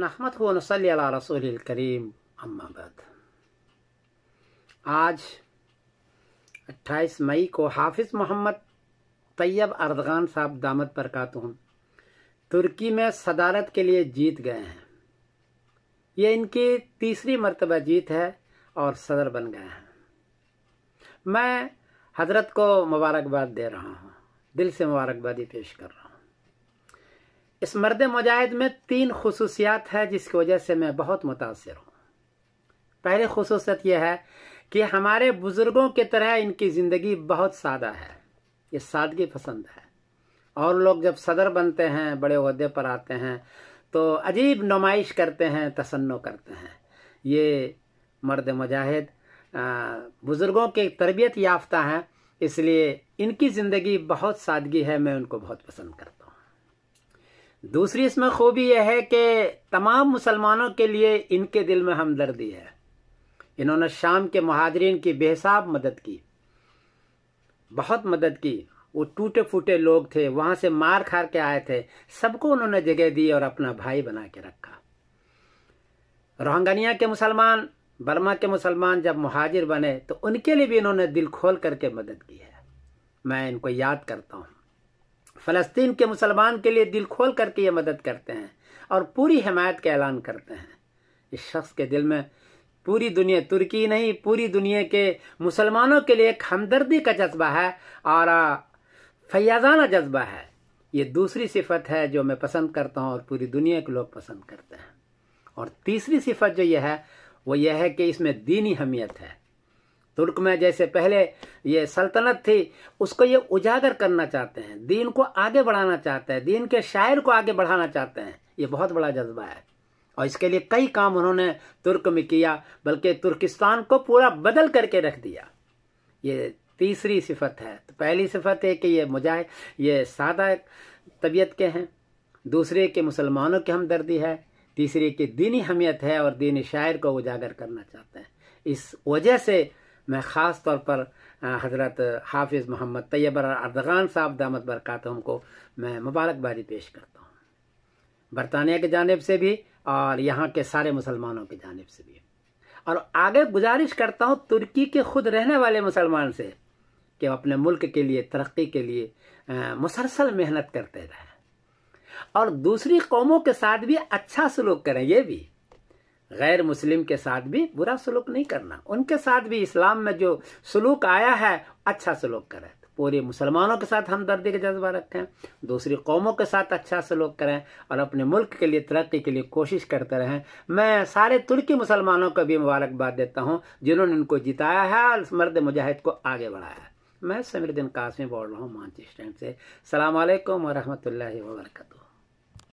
नहमद नसली अला रसूल करीम अम्माबाद आज 28 मई को हाफिज़ मोहम्मद तैयब अरदगान साहब दामद पर खातून तुर्की में सदारत के लिए जीत गए हैं ये इनकी तीसरी मरतबा जीत है और सदर बन गए हैं मैं हजरत को मुबारकबाद दे रहा हूँ दिल से मुबारकबादी पेश कर रहा हूँ इस मर्द मुजाहिद में तीन खसूसियात है जिसकी वजह से मैं बहुत मुतासर हूँ पहली खसूसियत यह है कि हमारे बुजुर्गों की तरह इनकी ज़िंदगी बहुत सादा है ये सादगी पसंद है और लोग जब सदर बनते हैं बड़े अहदे पर आते हैं तो अजीब नुमाइश करते हैं तसन्नो करते हैं ये मर्द मुजाहिद बुज़ुर्गों के तरबियत याफ्ता हैं इसलिए इनकी ज़िंदगी बहुत सादगी है मैं उनको बहुत पसंद करता हूँ दूसरी इसमें खूबी यह है कि तमाम मुसलमानों के लिए इनके दिल में हमदर्दी है इन्होंने शाम के महाजरीन की बेहसाब मदद की बहुत मदद की वो टूटे फूटे लोग थे वहां से मार खार के आए थे सबको उन्होंने जगह दी और अपना भाई बना के रखा रोहंगनिया के मुसलमान बर्मा के मुसलमान जब महाजिर बने तो उनके लिए भी इन्होंने दिल खोल करके मदद की है मैं इनको याद करता हूं फ़लस्तीन के मुसलमान के लिए दिल खोल करके ये मदद करते हैं और पूरी हमायत का ऐलान करते हैं इस शख्स के दिल में पूरी दुनिया तुर्की नहीं पूरी दुनिया के मुसलमानों के लिए एक हमदर्दी का जज्बा है और फैजाना जज्बा है ये दूसरी सिफत है जो मैं पसंद करता हूँ और पूरी दुनिया के लोग पसंद करते हैं और तीसरी सिफत जो यह है वो यह है कि इसमें दीनी अहमियत है तुर्क में जैसे पहले ये सल्तनत थी उसको ये उजागर करना चाहते हैं दीन को आगे बढ़ाना चाहते हैं दीन के शायर को आगे बढ़ाना चाहते हैं ये बहुत बड़ा जज्बा है और इसके लिए कई काम उन्होंने तुर्क में किया बल्कि तुर्किस्तान को पूरा बदल करके रख दिया ये तीसरी सिफत है तो पहली सिफत है कि ये मुजाह ये सादा तबीयत के हैं दूसरे के मुसलमानों की हमदर्दी है तीसरे की दीनी हमियत है और दीनी शायर को उजागर करना चाहते हैं इस वजह से मैं ख़ास तौर पर हज़रत हाफिज़ मोहम्मद तैयब अरदगान साहब दामद बरक़ात को मैं मुबारकबादी पेश करता हूँ बरतानिया की जानब से भी और यहाँ के सारे मुसलमानों की जानब से भी और आगे गुजारिश करता हूँ तुर्की के खुद रहने वाले मुसलमान से कि वह अपने मुल्क के लिए तरक्की के लिए मुसलसल मेहनत करते रहें और दूसरी कौमों के साथ भी अच्छा सलूक करें ये भी गैर मुस्लिम के साथ भी बुरा सलूक नहीं करना उनके साथ भी इस्लाम में जो सलूक आया है अच्छा सलूक करें पूरे मुसलमानों के साथ हमदर्दी का जज्बा रखें दूसरी कौमों के साथ अच्छा सलूक करें और अपने मुल्क के लिए तरक्की के लिए कोशिश करते रहें मैं सारे तुर्की मुसलमानों को भी मुबारकबाद देता हूँ जिन्होंने इनको जिताया है और मर्द मुजाहिद को आगे बढ़ाया है मैं समीरुद्दीन कासमी बोल रहा हूँ स्टैंड से सलामकुम वरहमल वर्का